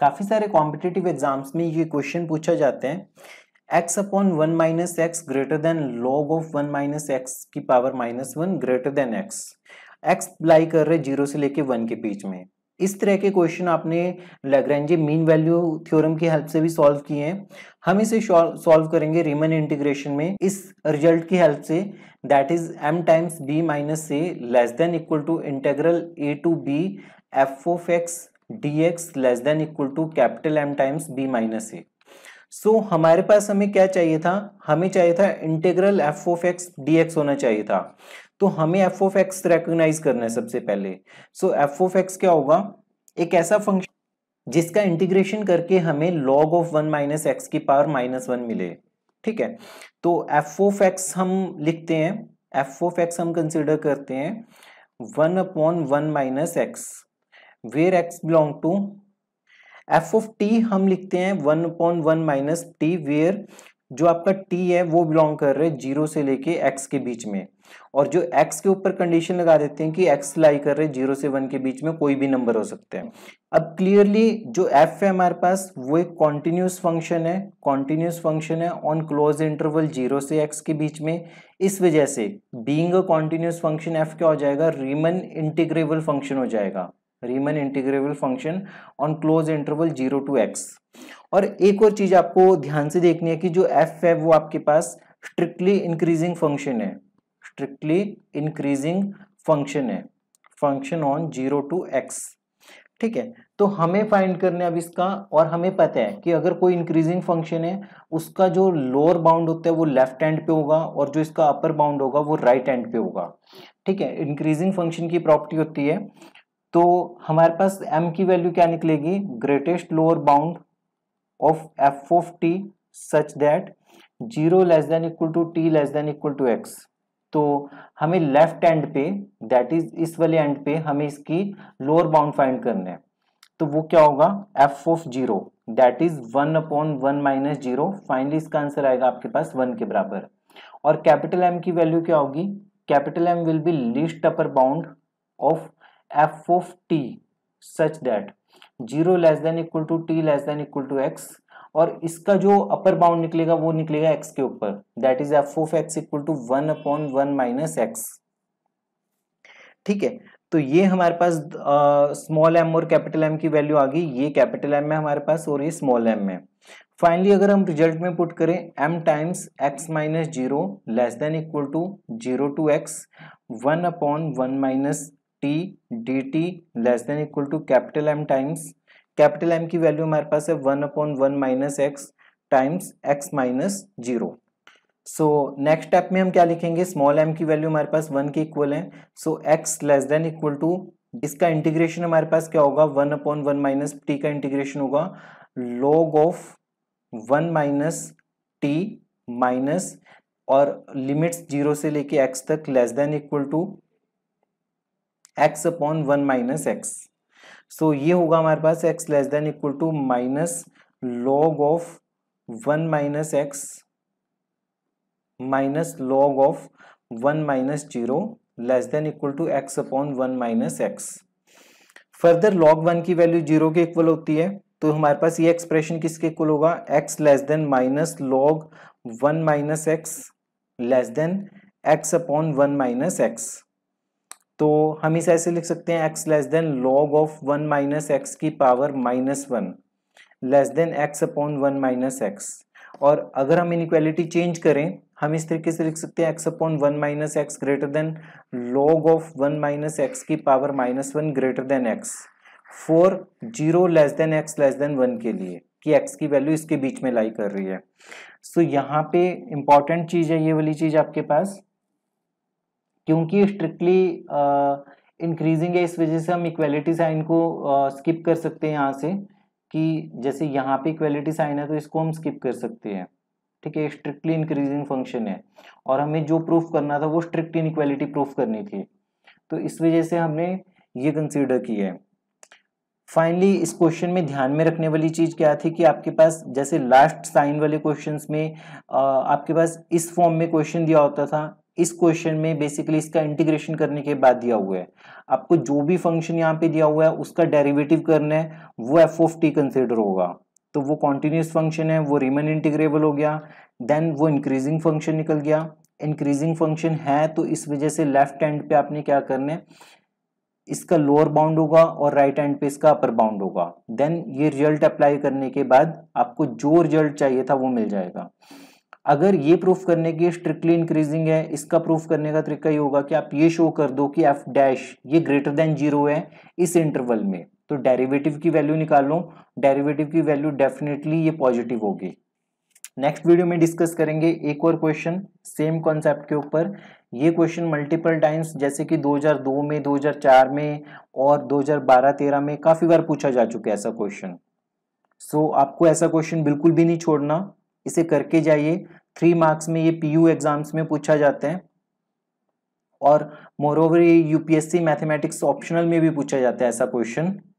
काफ़ी सारे competitive exams में ये क्वेश्चन पूछा जाते हैं x upon one minus x greater than log of one minus x की power minus one greater than x x lie कर रहे जीरो से लेके वन के बीच में इस तरह के क्वेश्चन आपने लैग्रेंजी मीन वैल्यू थ्योरम की हेल्प से भी सॉल्व किए हैं हम इसे सॉल्व करेंगे रीमन इंटीग्रेशन में इस रिजल्ट की हेल्प से that is m times b minus a less than equal to integral a to b f of x d x less than equal to capital M times b minus a so हमारे पास हमें क्या चाहिए था हमें चाहिए था integral f of x d x होना चाहिए था तो हमें एफ ऑफ एक्स रिकोगनाइज करना है सबसे पहले सो एफ ऑफ एक्स क्या होगा एक ऐसा फंक्शन जिसका इंटीग्रेशन करके हमें log of one minus x की पावर माइनस वन मिले ठीक है तो एफ ऑफ एक्स हम लिखते हैं एफ ऑफ एक्स हम कंसिडर करते हैं one upon one minus x where x belong to f of t हम लिखते हैं one upon one minus t where जो आपका टी है वो बिलोंग कर रहे हैं जीरो से लेके एक्स के बीच में और जो एक्स के ऊपर कंडीशन लगा देते हैं कि एक्स लाई कर रहे जीरो से वन के बीच में कोई भी नंबर हो सकते हैं अब क्लियरली जो एफ है हमारे पास वो एक कॉन्टिन्यूस फंक्शन है कॉन्टिन्यूस फंक्शन है ऑन क्लोज इंटरवल जीरो से एक्स के बीच में इस वजह से बींग कॉन्टिन्यूस फंक्शन एफ क्या हो जाएगा रीमन इंटीग्रेबल फंक्शन हो जाएगा Riemann integrable function on close interval zero to x और एक और चीज़ आपको ध्यान से देखनी है कि जो एफ है वो आपके पास स्ट्रिक्टली इंक्रीजिंग फंक्शन है स्ट्रिक्टली इंक्रीजिंग फंक्शन है function on zero to x ठीक है तो हमें फाइंड करने अब इसका और हमें पता है कि अगर कोई इंक्रीजिंग फंक्शन है उसका जो लोअर बाउंड होता है वो लेफ्ट हैंड पे होगा और जो इसका अपर बाउंड होगा वो राइट right हैंड पे होगा ठीक है इंक्रीजिंग फंक्शन की प्रॉपर्टी होती है तो हमारे पास m की वैल्यू क्या निकलेगी greatest lower bound of f of t such that zero less than equal to t less than equal to x तो हमें लेफ्ट एंड पे दैट इज इस वाले एंड पे हमें इसकी लोअर बाउंड फाइंड करना है तो वो क्या होगा f of zero that is one upon one minus zero finally इसका आंसर आएगा आपके पास वन के बराबर और कैपिटल एम की वैल्यू क्या होगी capital M will be least upper bound of f of t such that zero less than equal to t less than equal to x और इसका जो अपर बाउंड निकलेगा वो निकलेगा एक्स के ऊपर that is f of x equal to one upon one minus x ठीक है तो ये हमारे पास स्मॉल एम और कैपिटल एम की वैल्यू आ गई ये कैपिटल एम है हमारे पास और ये स्मॉल एम है फाइनली अगर हम रिजल्ट में पुट करें m times x minus zero less than equal to zero to x one upon one minus t d t less than equal to capital M times capital M की value हमारे पास है one upon one minus x times x minus zero so next step में हम क्या लिखेंगे small M की value हमारे पास वन के इक्वल है so x less than equal to इसका इंटीग्रेशन हमारे पास क्या होगा one upon one minus t का इंटीग्रेशन होगा log of one minus t minus और लिमिट्स जीरो से लेके एक्स तक less than equal to x upon one minus x so ये होगा हमारे पास x less than equal to minus log of one minus x minus log of one minus zero less than equal to x upon one minus x further log one की value zero के equal होती है तो हमारे पास ये expression किसके equal होगा x less than minus log one minus x less than x upon one minus x तो हम इसे ऐसे लिख सकते हैं x less than log of one minus x की power minus one less than x upon one minus x और अगर हम इनक्वालिटी चेंज करें हम इस तरीके से लिख सकते हैं x upon one minus x greater than log of one minus x की power minus one greater than x for zero less than x less than one के लिए कि एक्स की वैल्यू इसके बीच में लाई कर रही है सो so, यहाँ पे इंपॉर्टेंट चीज़ है ये वाली चीज़ आपके पास क्योंकि स्ट्रिक्टली इंक्रीजिंग है इस वजह से हम इक्वेलिटी साइन को स्किप कर सकते हैं यहाँ से कि जैसे यहाँ पे इक्वेलिटी साइन है तो इसको हम स्किप कर सकते हैं ठीक है स्ट्रिक्टली इंक्रीजिंग फंक्शन है और हमें जो प्रूफ करना था वो स्ट्रिक्ट इनक्वालिटी प्रूफ करनी थी तो इस वजह से हमने ये कंसिडर किया है फाइनली इस क्वेश्चन में ध्यान में रखने वाली चीज़ क्या थी कि आपके पास जैसे लास्ट साइन वाले क्वेश्चंस में आपके पास इस फॉर्म में क्वेश्चन दिया होता था इस क्वेश्चन में बेसिकली इसका इंटीग्रेशन करने के बाद दिया हुआ है आपको जो भी फंक्शन यहाँ पे दिया हुआ है उसका डेरिवेटिव करना है वो एफ ऑफ टी कंसिडर होगा तो वो कॉन्टिन्यूस फंक्शन है वो रिमन इंटीग्रेबल हो गया देन वो इंक्रीजिंग फंक्शन निकल गया इंक्रीजिंग फंक्शन है तो इस वजह से लेफ्ट हैंड पे आपने क्या करना है इसका लोअर बाउंड होगा और राइट हैंड पे इसका अपर बाउंड होगा देन ये रिजल्ट अप्लाई करने के बाद आपको जो रिजल्ट चाहिए था वो मिल जाएगा अगर ये प्रूफ करने की स्ट्रिक्टली इंक्रीजिंग है इसका प्रूफ करने का तरीका ये होगा कि आप ये शो कर दो कि एफ डैश ये ग्रेटर देन जीरो है इस इंटरवल में तो डेरिवेटिव की वैल्यू निकालो डेरिवेटिव की वैल्यू डेफिनेटली ये पॉजिटिव होगी नेक्स्ट वीडियो में डिस्कस करेंगे एक और क्वेश्चन सेम कॉन्सेप्ट के ऊपर ये क्वेश्चन मल्टीपल टाइम्स जैसे कि 2002 में 2004 में और 2012-13 में काफ़ी बार पूछा जा चुका है ऐसा क्वेश्चन सो so, आपको ऐसा क्वेश्चन बिल्कुल भी नहीं छोड़ना इसे करके जाइए थ्री मार्क्स में ये पीयू एग्जाम्स में पूछा जाता है और मोर ओवर ये यूपीएससी मैथमेटिक्स ऑप्शनल में भी पूछा जाता है ऐसा क्वेश्चन